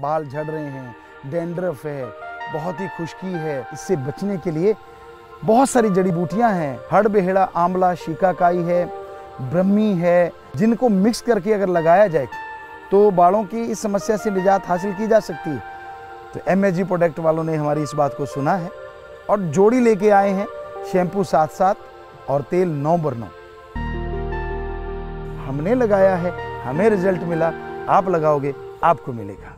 बाल झड़ रहे हैं डेंड्रफ है बहुत ही खुशकी है इससे बचने के लिए बहुत सारी जड़ी बूटियां हैं हड़ बेहड़ा आंवला शिकाकाई है ब्रह्मी है जिनको मिक्स करके अगर लगाया जाए तो बालों की इस समस्या से निजात हासिल की जा सकती है तो एम प्रोडक्ट वालों ने हमारी इस बात को सुना है और जोड़ी लेके आए हैं शैम्पू साथ साथ और तेल नौ बर नौ हमने लगाया है हमें रिजल्ट मिला आप लगाओगे आपको मिलेगा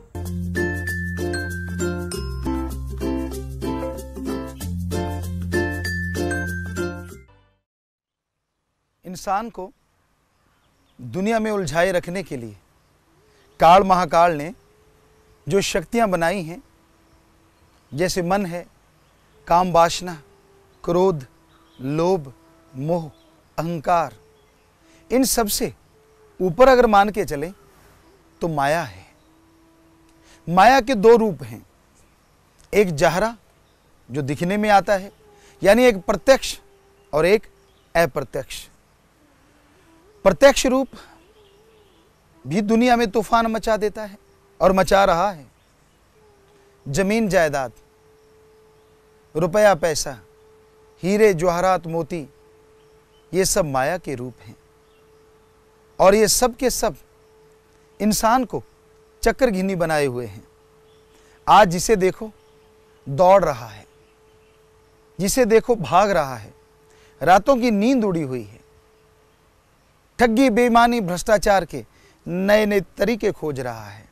इंसान को दुनिया में उलझाए रखने के लिए काल महाकाल ने जो शक्तियाँ बनाई हैं जैसे मन है काम वासना क्रोध लोभ मोह अहंकार इन सब से ऊपर अगर मान के चले तो माया है माया के दो रूप हैं एक जहरा जो दिखने में आता है यानी एक प्रत्यक्ष और एक अप्रत्यक्ष प्रत्यक्ष रूप भी दुनिया में तूफान मचा देता है और मचा रहा है जमीन जायदाद रुपया पैसा हीरे जवाहरात मोती ये सब माया के रूप हैं और ये सब के सब इंसान को चक्कर घिनी बनाए हुए हैं आज जिसे देखो दौड़ रहा है जिसे देखो भाग रहा है रातों की नींद उड़ी हुई है ठगी बेईमानी भ्रष्टाचार के नए नए तरीके खोज रहा है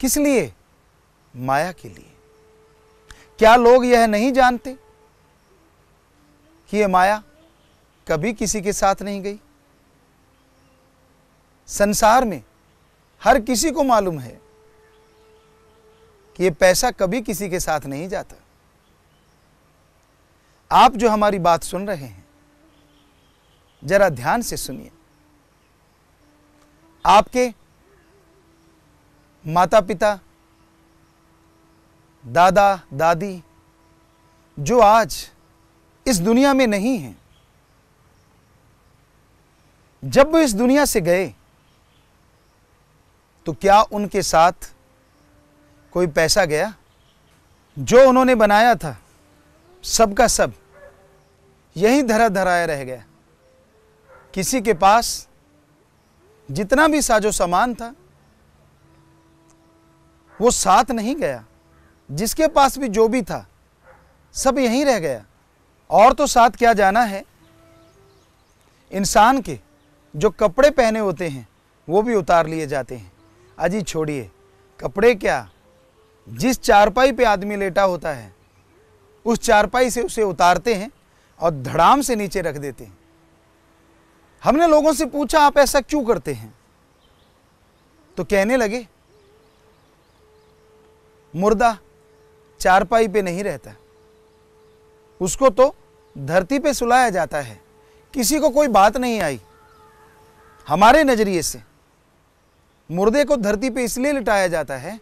किस लिए माया के लिए क्या लोग यह नहीं जानते कि यह माया कभी किसी के साथ नहीं गई संसार में हर किसी को मालूम है कि यह पैसा कभी किसी के साथ नहीं जाता आप जो हमारी बात सुन रहे हैं जरा ध्यान से सुनिए आपके माता पिता दादा दादी जो आज इस दुनिया में नहीं हैं जब वो इस दुनिया से गए तो क्या उनके साथ कोई पैसा गया जो उन्होंने बनाया था सबका सब, का सब यही धरा धराया रह गया किसी के पास जितना भी साजो सामान था वो साथ नहीं गया जिसके पास भी जो भी था सब यहीं रह गया और तो साथ क्या जाना है इंसान के जो कपड़े पहने होते हैं वो भी उतार लिए जाते हैं अजी छोड़िए कपड़े क्या जिस चारपाई पे आदमी लेटा होता है उस चारपाई से उसे उतारते हैं और धड़ाम से नीचे रख देते हैं हमने लोगों से पूछा आप ऐसा क्यों करते हैं तो कहने लगे मुर्दा चारपाई पे नहीं रहता उसको तो धरती पे सुलाया जाता है किसी को कोई बात नहीं आई हमारे नज़रिए से मुर्दे को धरती पे इसलिए लिटाया जाता है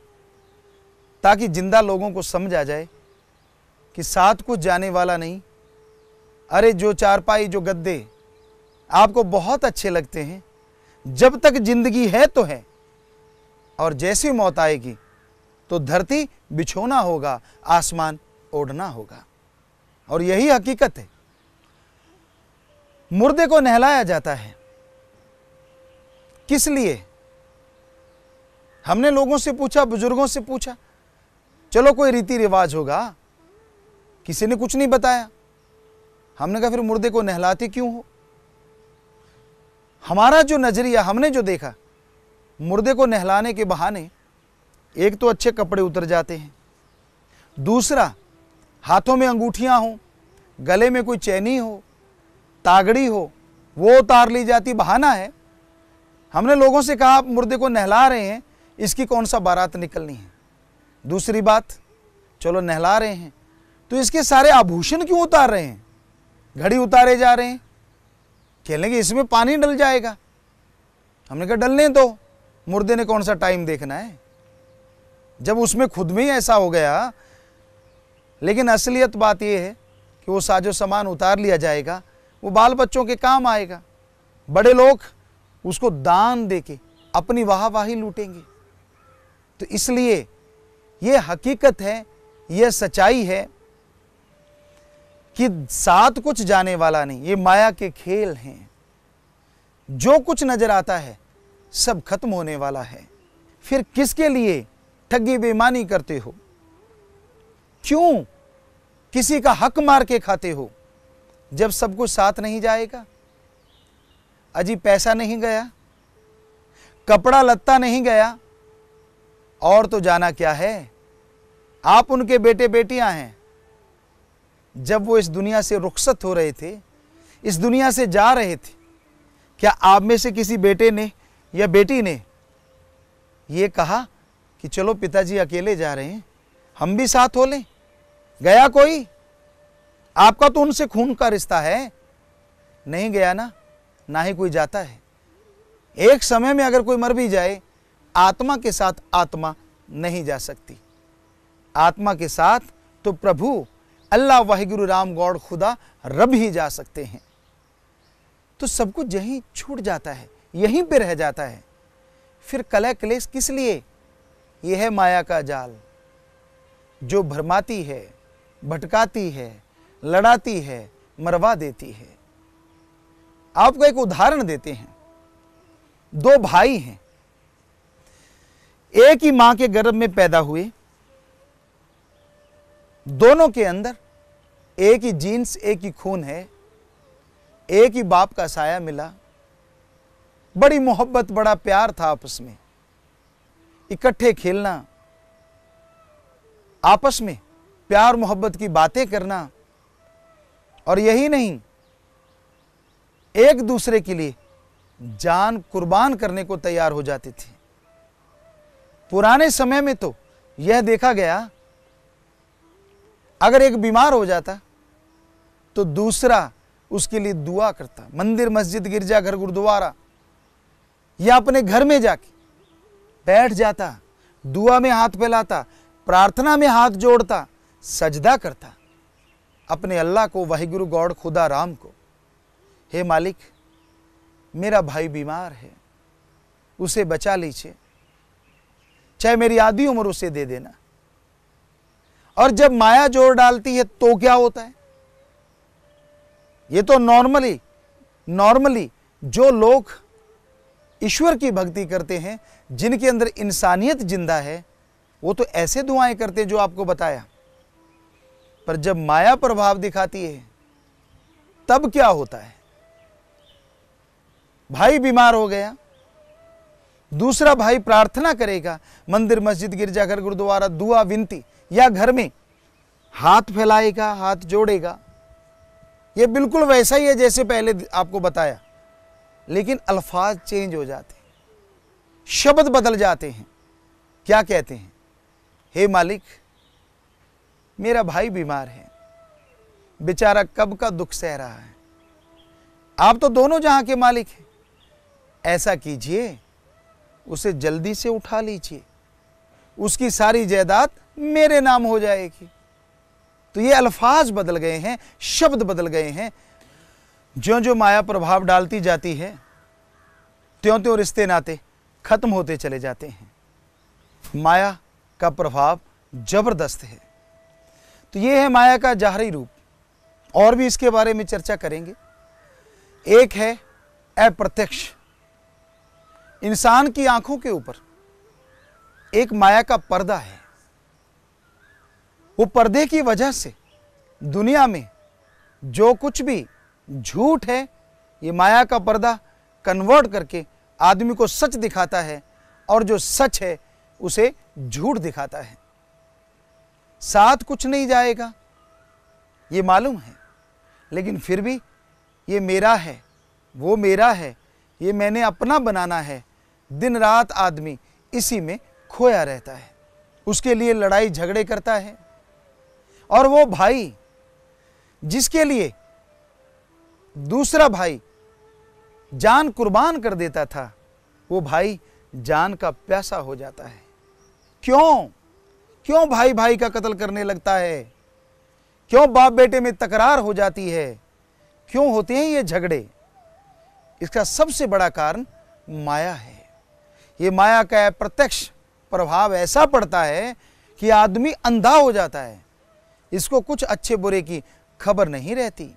ताकि जिंदा लोगों को समझ आ जाए कि साथ कुछ जाने वाला नहीं अरे जो चारपाई जो गद्दे आपको बहुत अच्छे लगते हैं जब तक जिंदगी है तो है और जैसी मौत आएगी तो धरती बिछोना होगा आसमान ओढ़ना होगा और यही हकीकत है मुर्दे को नहलाया जाता है किस लिए हमने लोगों से पूछा बुजुर्गों से पूछा चलो कोई रीति रिवाज होगा किसी ने कुछ नहीं बताया हमने कहा फिर मुर्दे को नहलाते क्यों हो हमारा जो नज़रिया हमने जो देखा मुर्दे को नहलाने के बहाने एक तो अच्छे कपड़े उतर जाते हैं दूसरा हाथों में अंगूठियाँ हों गले में कोई चैनी हो तागड़ी हो वो उतार ली जाती बहाना है हमने लोगों से कहा आप मुर्दे को नहला रहे हैं इसकी कौन सा बारात निकलनी है दूसरी बात चलो नहला रहे हैं तो इसके सारे आभूषण क्यों उतार रहे हैं घड़ी उतारे जा रहे हैं कहने इसमें पानी डल जाएगा हमने कहा डलने दो मुर्दे ने कौन सा टाइम देखना है जब उसमें खुद में ही ऐसा हो गया लेकिन असलियत बात यह है कि वो साजो सामान उतार लिया जाएगा वो बाल बच्चों के काम आएगा बड़े लोग उसको दान दे के अपनी वाहवाही लूटेंगे तो इसलिए ये हकीकत है यह सच्चाई है कि साथ कुछ जाने वाला नहीं ये माया के खेल हैं जो कुछ नजर आता है सब खत्म होने वाला है फिर किसके लिए ठगी बेमानी करते हो क्यों किसी का हक मार के खाते हो जब सब कुछ साथ नहीं जाएगा अजी पैसा नहीं गया कपड़ा लत्ता नहीं गया और तो जाना क्या है आप उनके बेटे बेटियां हैं जब वो इस दुनिया से रुखसत हो रहे थे इस दुनिया से जा रहे थे क्या आप में से किसी बेटे ने या बेटी ने ये कहा कि चलो पिताजी अकेले जा रहे हैं हम भी साथ हो लें गया कोई आपका तो उनसे खून का रिश्ता है नहीं गया ना ना ही कोई जाता है एक समय में अगर कोई मर भी जाए आत्मा के साथ आत्मा नहीं जा सकती आत्मा के साथ तो प्रभु अल्लाह वाहिगुरु राम गौड़ खुदा रब ही जा सकते हैं तो सब कुछ यहीं छूट जाता है यहीं पे रह जाता है फिर कलह क्लेश किस लिए यह है माया का जाल जो भरमाती है भटकाती है लड़ाती है मरवा देती है आपको एक उदाहरण देते हैं दो भाई हैं एक ही मां के गर्भ में पैदा हुए दोनों के अंदर एक ही जीन्स एक ही खून है एक ही बाप का साया मिला बड़ी मोहब्बत बड़ा प्यार था आपस में इकट्ठे खेलना आपस में प्यार मोहब्बत की बातें करना और यही नहीं एक दूसरे के लिए जान कुर्बान करने को तैयार हो जाते थे पुराने समय में तो यह देखा गया अगर एक बीमार हो जाता तो दूसरा उसके लिए दुआ करता मंदिर मस्जिद गिरजाघर गुरुद्वारा या अपने घर में जाके बैठ जाता दुआ में हाथ फैलाता प्रार्थना में हाथ जोड़ता सजदा करता अपने अल्लाह को वाहिगुरु गौड़ खुदा राम को हे मालिक मेरा भाई बीमार है उसे बचा लीजिए चाहे मेरी आधी उम्र उसे दे देना और जब माया जोर डालती है तो क्या होता है ये तो नॉर्मली नॉर्मली जो लोग ईश्वर की भक्ति करते हैं जिनके अंदर इंसानियत जिंदा है वो तो ऐसे दुआएं करते हैं जो आपको बताया पर जब माया प्रभाव दिखाती है तब क्या होता है भाई बीमार हो गया दूसरा भाई प्रार्थना करेगा मंदिर मस्जिद गिरजाघर गुरुद्वारा दुआ विनती या घर में हाथ फैलाएगा हाथ जोड़ेगा ये बिल्कुल वैसा ही है जैसे पहले आपको बताया लेकिन अल्फाज चेंज हो जाते हैं शब्द बदल जाते हैं क्या कहते हैं हे मालिक मेरा भाई बीमार है बेचारा कब का दुख सह रहा है आप तो दोनों जहां के मालिक हैं ऐसा कीजिए उसे जल्दी से उठा लीजिए उसकी सारी जायदाद मेरे नाम हो जाएगी तो ये अल्फाज बदल गए हैं शब्द बदल गए हैं ज्यो ज्यो माया प्रभाव डालती जाती है त्यों त्यों रिश्ते नाते ख़त्म होते चले जाते हैं माया का प्रभाव ज़बरदस्त है तो ये है माया का जाहरी रूप और भी इसके बारे में चर्चा करेंगे एक है अप्रत्यक्ष इंसान की आंखों के ऊपर एक माया का पर्दा है वो पर्दे की वजह से दुनिया में जो कुछ भी झूठ है ये माया का पर्दा कन्वर्ट करके आदमी को सच दिखाता है और जो सच है उसे झूठ दिखाता है साथ कुछ नहीं जाएगा ये मालूम है लेकिन फिर भी ये मेरा है वो मेरा है ये मैंने अपना बनाना है दिन रात आदमी इसी में खोया रहता है उसके लिए लड़ाई झगड़े करता है और वो भाई जिसके लिए दूसरा भाई जान कुर्बान कर देता था वो भाई जान का प्यासा हो जाता है क्यों क्यों भाई भाई का कत्ल करने लगता है क्यों बाप बेटे में तकरार हो जाती है क्यों होते हैं ये झगड़े इसका सबसे बड़ा कारण माया है ये माया का प्रत्यक्ष प्रभाव ऐसा पड़ता है कि आदमी अंधा हो जाता है इसको कुछ अच्छे बुरे की खबर नहीं रहती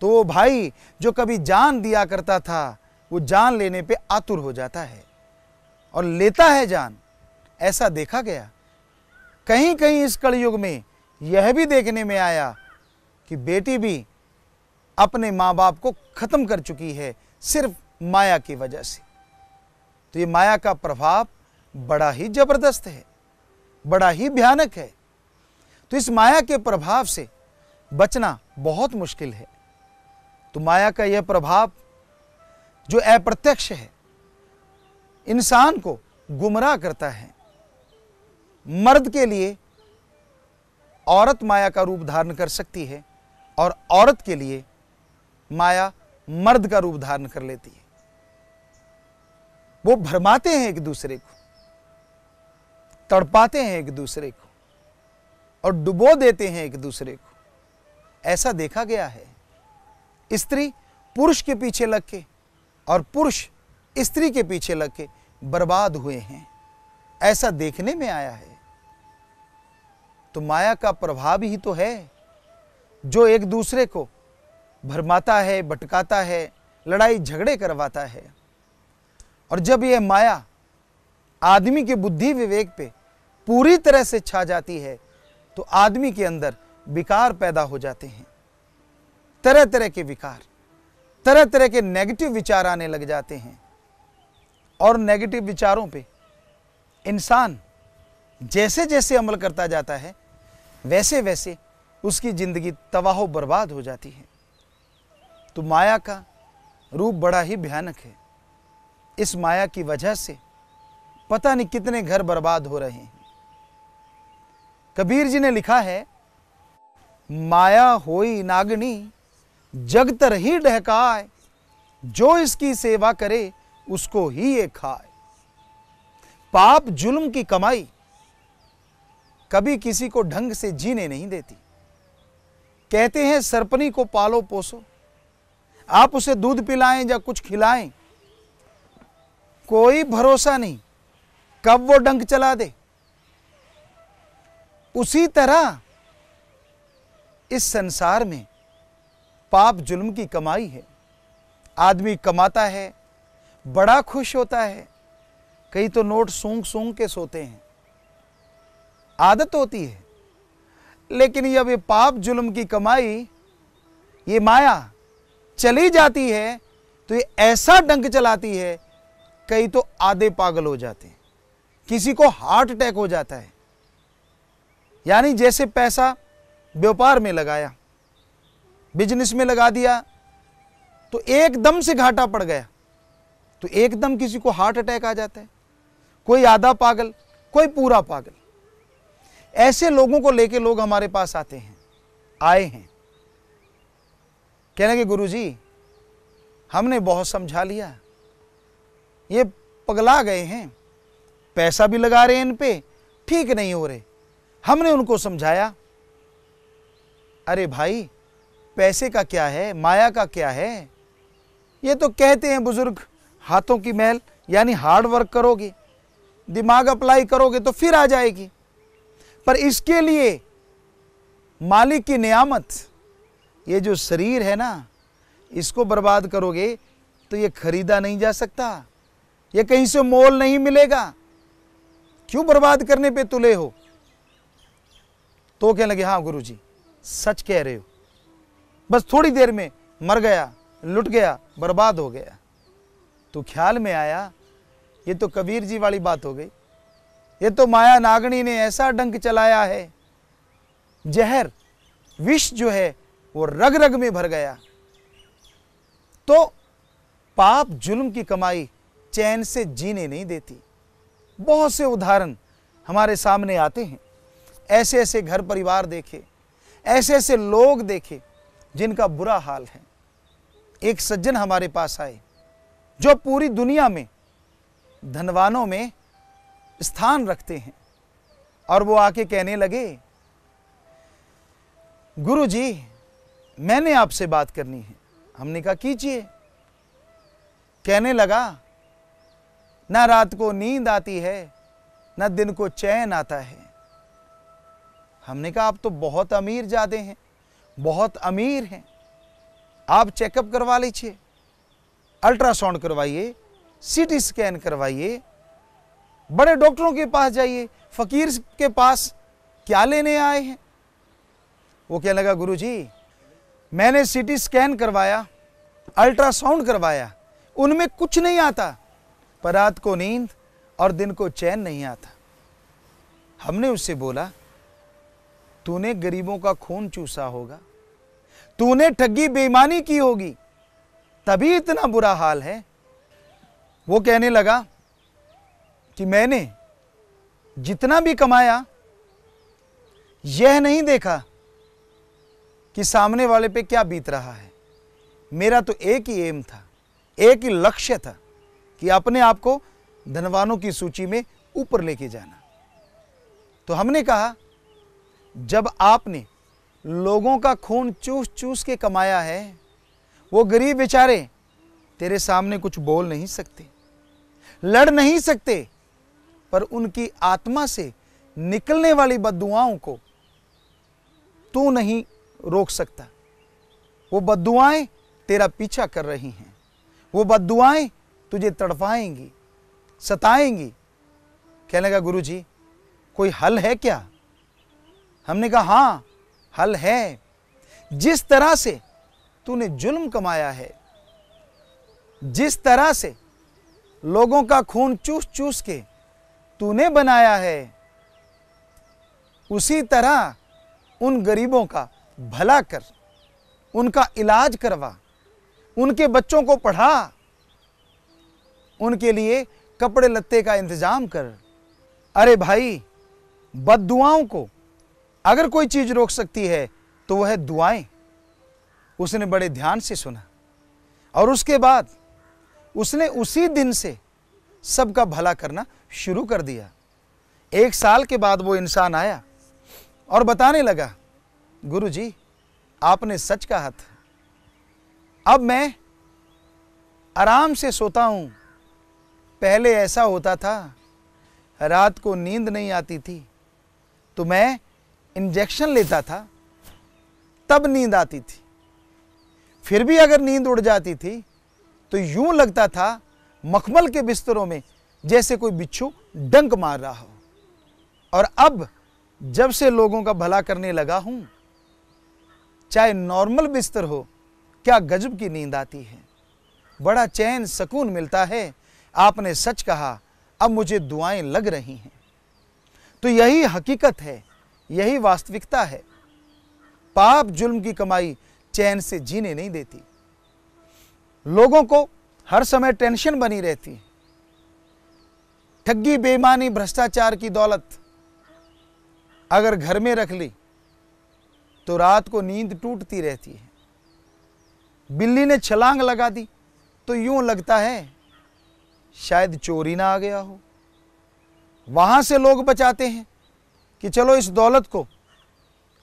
तो वो भाई जो कभी जान दिया करता था वो जान लेने पे आतुर हो जाता है और लेता है जान ऐसा देखा गया कहीं कहीं इस कलयुग में यह भी देखने में आया कि बेटी भी अपने माँ बाप को ख़त्म कर चुकी है सिर्फ माया की वजह से तो ये माया का प्रभाव बड़ा ही ज़बरदस्त है बड़ा ही भयानक है तो इस माया के प्रभाव से बचना बहुत मुश्किल है तो माया का यह प्रभाव जो अप्रत्यक्ष है इंसान को गुमराह करता है मर्द के लिए औरत माया का रूप धारण कर सकती है और औरत के लिए माया मर्द का रूप धारण कर लेती है वो भरमाते हैं एक दूसरे को तड़पाते हैं एक दूसरे को और डुबो देते हैं एक दूसरे को ऐसा देखा गया है स्त्री पुरुष के पीछे लग के और पुरुष स्त्री के पीछे लग के बर्बाद हुए हैं ऐसा देखने में आया है तो माया का प्रभाव ही तो है जो एक दूसरे को भरमाता है भटकाता है लड़ाई झगड़े करवाता है और जब यह माया आदमी के बुद्धि विवेक पे पूरी तरह से छा जाती है तो आदमी के अंदर विकार पैदा हो जाते हैं तरह तरह के विकार तरह तरह के नेगेटिव विचार आने लग जाते हैं और नेगेटिव विचारों पे इंसान जैसे जैसे अमल करता जाता है वैसे वैसे उसकी ज़िंदगी तबाह बर्बाद हो जाती है तो माया का रूप बड़ा ही भयानक है इस माया की वजह से पता नहीं कितने घर बर्बाद हो रहे हैं कबीर जी ने लिखा है माया होई नागनी जगत रही डहकाए जो इसकी सेवा करे उसको ही ये खाए पाप जुल्म की कमाई कभी किसी को ढंग से जीने नहीं देती कहते हैं सरपनी को पालो पोसो आप उसे दूध पिलाएं या कुछ खिलाएं कोई भरोसा नहीं कब वो डंक चला दे उसी तरह इस संसार में पाप जुल्म की कमाई है आदमी कमाता है बड़ा खुश होता है कई तो नोट सूंघ सूंघ के सोते हैं आदत होती है लेकिन जब ये पाप जुल्म की कमाई ये माया चली जाती है तो ये ऐसा डंक चलाती है कई तो आधे पागल हो जाते हैं किसी को हार्ट अटैक हो जाता है यानी जैसे पैसा व्यापार में लगाया बिजनेस में लगा दिया तो एकदम से घाटा पड़ गया तो एकदम किसी को हार्ट अटैक आ जाता है कोई आधा पागल कोई पूरा पागल ऐसे लोगों को लेके लोग हमारे पास आते हैं आए हैं कहने के गुरु जी हमने बहुत समझा लिया ये पगला गए हैं पैसा भी लगा रहे हैं इन पे ठीक नहीं हो रहे हमने उनको समझाया अरे भाई पैसे का क्या है माया का क्या है ये तो कहते हैं बुजुर्ग हाथों की मैल यानी हार्ड वर्क करोगे दिमाग अप्लाई करोगे तो फिर आ जाएगी पर इसके लिए मालिक की नियामत ये जो शरीर है ना इसको बर्बाद करोगे तो ये खरीदा नहीं जा सकता ये कहीं से मोल नहीं मिलेगा क्यों बर्बाद करने पे तुले हो तो कहने लगे हाँ गुरु जी सच कह रहे हो बस थोड़ी देर में मर गया लुट गया बर्बाद हो गया तो ख्याल में आया ये तो कबीर जी वाली बात हो गई ये तो माया नागनी ने ऐसा डंक चलाया है जहर विष जो है वो रग रग में भर गया तो पाप जुल्म की कमाई चैन से जीने नहीं देती बहुत से उदाहरण हमारे सामने आते हैं ऐसे ऐसे घर परिवार देखे ऐसे ऐसे लोग देखे जिनका बुरा हाल है एक सज्जन हमारे पास आए जो पूरी दुनिया में धनवानों में स्थान रखते हैं और वो आके कहने लगे गुरु जी मैंने आपसे बात करनी है हमने कहा कीजिए कहने लगा ना रात को नींद आती है ना दिन को चैन आता है हमने कहा आप तो बहुत अमीर ज़्यादा हैं बहुत अमीर हैं आप चेकअप करवा लीजिए अल्ट्रासाउंड करवाइए सीटी स्कैन करवाइए बड़े डॉक्टरों के पास जाइए फकीर के पास क्या लेने आए हैं वो कहने लगा गुरु जी मैंने सीटी स्कैन करवाया अल्ट्रासाउंड करवाया उनमें कुछ नहीं आता पर रात को नींद और दिन को चैन नहीं आता हमने उससे बोला तूने गरीबों का खून चूसा होगा तूने ठगी बेईमानी की होगी तभी इतना बुरा हाल है वो कहने लगा कि मैंने जितना भी कमाया यह नहीं देखा कि सामने वाले पे क्या बीत रहा है मेरा तो एक ही एम था एक ही लक्ष्य था कि अपने आप को धनवानों की सूची में ऊपर लेके जाना तो हमने कहा जब आपने लोगों का खून चूस चूस के कमाया है वो गरीब बेचारे तेरे सामने कुछ बोल नहीं सकते लड़ नहीं सकते पर उनकी आत्मा से निकलने वाली बदुआओं को तू नहीं रोक सकता वो बदुआएं तेरा पीछा कर रही हैं वो बदुआएं तुझे तड़फाएंगी सताएंगी कहने का गुरु जी कोई हल है क्या हमने कहा हाँ हल है जिस तरह से तूने जुल्म कमाया है जिस तरह से लोगों का खून चूस चूस के तूने बनाया है उसी तरह उन गरीबों का भला कर उनका इलाज करवा उनके बच्चों को पढ़ा उनके लिए कपड़े लत्ते का इंतज़ाम कर अरे भाई बददुआओं को अगर कोई चीज़ रोक सकती है तो वह है दुआएं उसने बड़े ध्यान से सुना और उसके बाद उसने उसी दिन से सबका भला करना शुरू कर दिया एक साल के बाद वो इंसान आया और बताने लगा गुरु जी आपने सच कहा था अब मैं आराम से सोता हूं पहले ऐसा होता था रात को नींद नहीं आती थी तो मैं इंजेक्शन लेता था तब नींद आती थी फिर भी अगर नींद उड़ जाती थी तो यूं लगता था मखमल के बिस्तरों में जैसे कोई बिच्छू डंक मार रहा हो और अब जब से लोगों का भला करने लगा हूं चाहे नॉर्मल बिस्तर हो क्या गजब की नींद आती है बड़ा चैन सुकून मिलता है आपने सच कहा अब मुझे दुआएं लग रही हैं तो यही हकीकत है यही वास्तविकता है पाप जुल्म की कमाई चैन से जीने नहीं देती लोगों को हर समय टेंशन बनी रहती है ठगी बेईमानी भ्रष्टाचार की दौलत अगर घर में रख ली तो रात को नींद टूटती रहती है बिल्ली ने छलांग लगा दी तो यूं लगता है शायद चोरी ना आ गया हो वहां से लोग बचाते हैं कि चलो इस दौलत को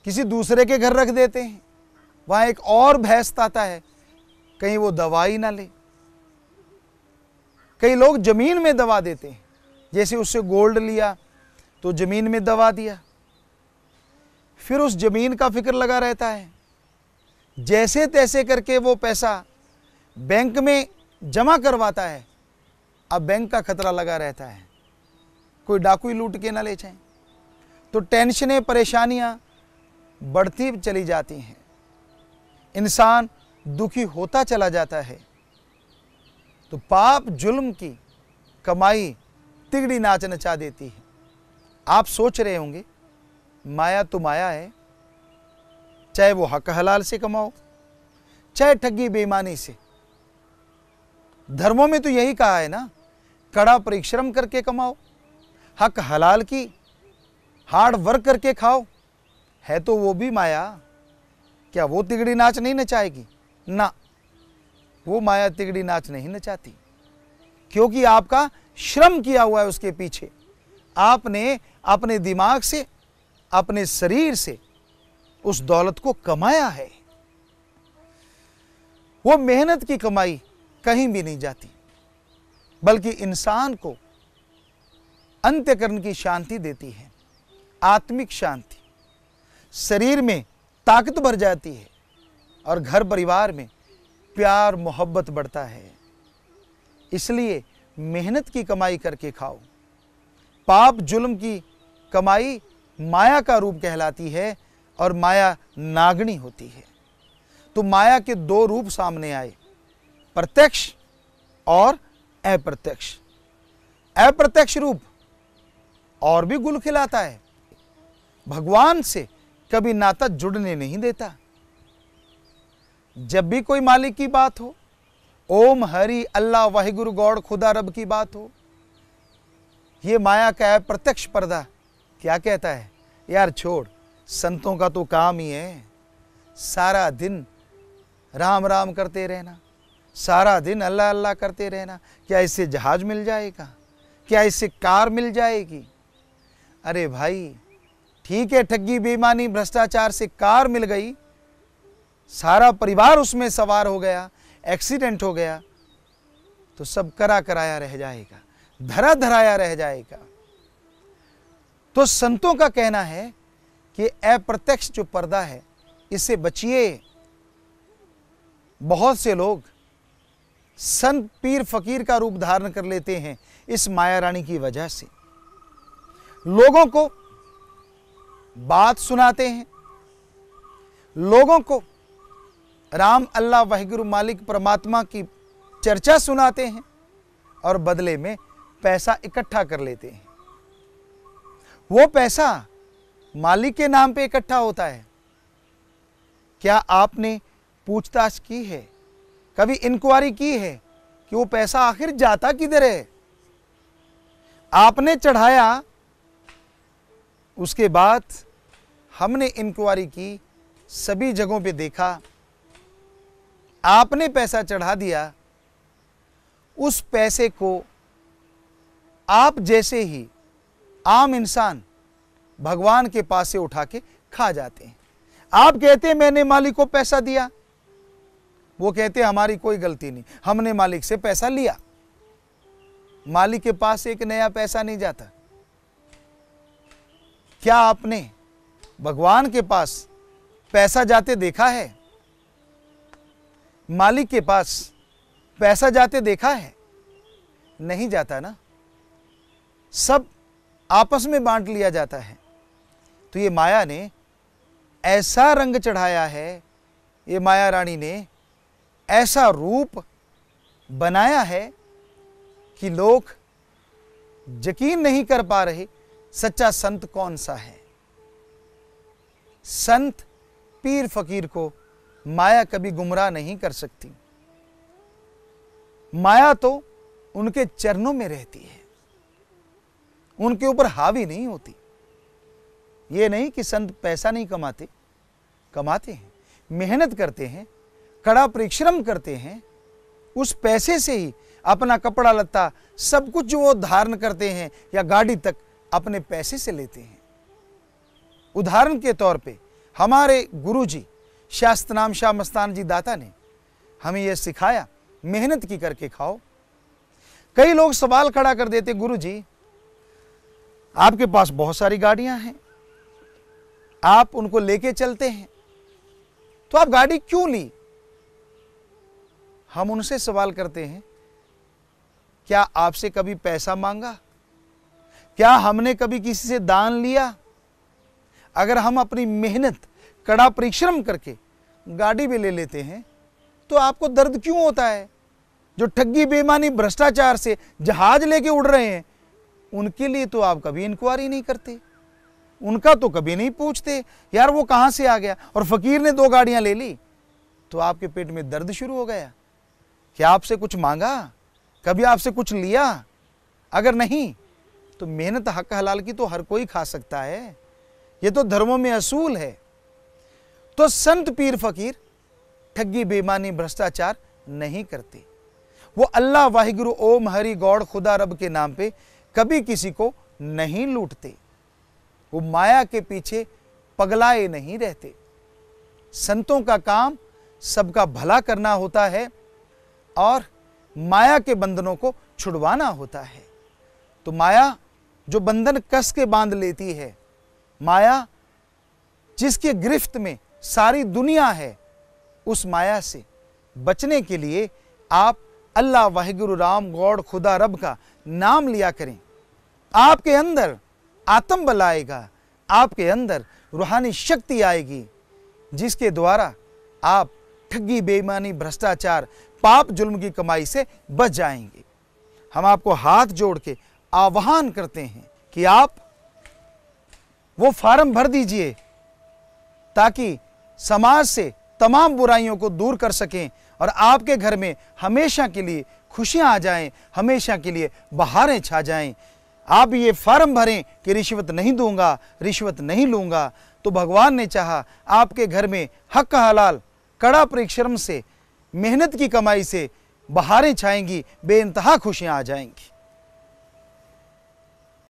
किसी दूसरे के घर रख देते हैं वहाँ एक और भैंस आता है कहीं वो दवाई ना ले कई लोग ज़मीन में दवा देते हैं जैसे उससे गोल्ड लिया तो ज़मीन में दवा दिया फिर उस ज़मीन का फिक्र लगा रहता है जैसे तैसे करके वो पैसा बैंक में जमा करवाता है अब बैंक का खतरा लगा रहता है कोई डाकू लूट के ना ले जाए तो टेंशनें परेशानियां बढ़ती चली जाती हैं इंसान दुखी होता चला जाता है तो पाप जुल्म की कमाई तिगड़ी नाच नचा देती है आप सोच रहे होंगे माया तो माया है चाहे वो हक हलाल से कमाओ चाहे ठगी बेईमानी से धर्मों में तो यही कहा है ना कड़ा परिश्रम करके कमाओ हक हलाल की हार्ड वर्क करके खाओ है तो वो भी माया क्या वो तिगड़ी नाच नहीं नचाएगी ना वो माया तिगड़ी नाच नहीं नचाती क्योंकि आपका श्रम किया हुआ है उसके पीछे आपने अपने दिमाग से अपने शरीर से उस दौलत को कमाया है वो मेहनत की कमाई कहीं भी नहीं जाती बल्कि इंसान को अंत्यकरण की शांति देती है आत्मिक शांति शरीर में ताकत बढ़ जाती है और घर परिवार में प्यार मोहब्बत बढ़ता है इसलिए मेहनत की कमाई करके खाओ पाप जुल्म की कमाई माया का रूप कहलाती है और माया नागनी होती है तो माया के दो रूप सामने आए प्रत्यक्ष और अप्रत्यक्ष अप्रत्यक्ष रूप और भी गुल खिलाता है भगवान से कभी नाता जुड़ने नहीं देता जब भी कोई मालिक की बात हो ओम हरि अल्लाह वाहिगुरु गौड़ खुदा रब की बात हो ये माया का है प्रत्यक्ष पर्दा क्या कहता है यार छोड़ संतों का तो काम ही है सारा दिन राम राम करते रहना सारा दिन अल्लाह अल्लाह करते रहना क्या इससे जहाज मिल जाएगा क्या इससे कार मिल जाएगी अरे भाई ठीक है ठगी बेईमानी भ्रष्टाचार से कार मिल गई सारा परिवार उसमें सवार हो गया एक्सीडेंट हो गया तो सब करा कराया रह जाएगा धरा धराया रह जाएगा तो संतों का कहना है कि अप्रत्यक्ष जो पर्दा है इसे बचिए बहुत से लोग संत पीर फकीर का रूप धारण कर लेते हैं इस माया रानी की वजह से लोगों को बात सुनाते हैं लोगों को राम अल्लाह वाहिगुरु मालिक परमात्मा की चर्चा सुनाते हैं और बदले में पैसा इकट्ठा कर लेते हैं वो पैसा मालिक के नाम पे इकट्ठा होता है क्या आपने पूछताछ की है कभी इंक्वायरी की है कि वो पैसा आखिर जाता किधर है आपने चढ़ाया उसके बाद हमने इंक्वायरी की सभी जगहों पे देखा आपने पैसा चढ़ा दिया उस पैसे को आप जैसे ही आम इंसान भगवान के पास से उठा के खा जाते हैं आप कहते हैं मैंने मालिक को पैसा दिया वो कहते हैं हमारी कोई गलती नहीं हमने मालिक से पैसा लिया मालिक के पास एक नया पैसा नहीं जाता क्या आपने भगवान के पास पैसा जाते देखा है मालिक के पास पैसा जाते देखा है नहीं जाता ना सब आपस में बांट लिया जाता है तो ये माया ने ऐसा रंग चढ़ाया है ये माया रानी ने ऐसा रूप बनाया है कि लोग यकीन नहीं कर पा रहे सच्चा संत कौन सा है संत पीर फकीर को माया कभी गुमराह नहीं कर सकती माया तो उनके चरणों में रहती है उनके ऊपर हावी नहीं होती ये नहीं कि संत पैसा नहीं कमाते कमाते हैं मेहनत करते हैं कड़ा परिश्रम करते हैं उस पैसे से ही अपना कपड़ा लत्ता सब कुछ जो वो धारण करते हैं या गाड़ी तक अपने पैसे से लेते हैं उदाहरण के तौर पे हमारे गुरुजी शास्त्र नाम शाह मस्तान जी दाता ने हमें यह सिखाया मेहनत की करके खाओ कई लोग सवाल खड़ा कर देते गुरु जी आपके पास बहुत सारी गाड़ियां हैं आप उनको लेके चलते हैं तो आप गाड़ी क्यों ली हम उनसे सवाल करते हैं क्या आपसे कभी पैसा मांगा क्या हमने कभी किसी से दान लिया अगर हम अपनी मेहनत कड़ा परिश्रम करके गाड़ी भी ले लेते हैं तो आपको दर्द क्यों होता है जो ठगी बेमानी भ्रष्टाचार से जहाज लेके उड़ रहे हैं उनके लिए तो आप कभी इंक्वायरी नहीं करते उनका तो कभी नहीं पूछते यार वो कहाँ से आ गया और फकीर ने दो गाड़ियाँ ले ली तो आपके पेट में दर्द शुरू हो गया क्या आपसे कुछ मांगा कभी आपसे कुछ लिया अगर नहीं तो मेहनत हक हलाल की तो हर कोई खा सकता है ये तो धर्मों में असूल है तो संत पीर फकीर ठगी बेमानी भ्रष्टाचार नहीं करते वो अल्लाह वाहिगुरु ओम हरि गौड़ खुदा रब के नाम पे कभी किसी को नहीं लूटते वो माया के पीछे पगलाए नहीं रहते संतों का काम सबका भला करना होता है और माया के बंधनों को छुड़वाना होता है तो माया जो बंधन कस के बांध लेती है माया जिसके गिरफ्त में सारी दुनिया है उस माया से बचने के लिए आप अल्लाह वाहिगुरु राम गौड़ खुदा रब का नाम लिया करें आपके अंदर आत्म बल आएगा आपके अंदर रूहानी शक्ति आएगी जिसके द्वारा आप ठगी बेईमानी भ्रष्टाचार पाप जुल्म की कमाई से बच जाएंगे हम आपको हाथ जोड़ के आह्वान करते हैं कि आप वो फार्म भर दीजिए ताकि समाज से तमाम बुराइयों को दूर कर सकें और आपके घर में हमेशा के लिए खुशियां आ जाएं हमेशा के लिए बहारें छा जाएं आप ये फार्म भरें कि रिश्वत नहीं दूंगा रिश्वत नहीं लूंगा तो भगवान ने चाहा आपके घर में हक का हलाल कड़ा परिश्रम से मेहनत की कमाई से बहारें छाएंगी बेानतहा खुशियाँ आ जाएंगी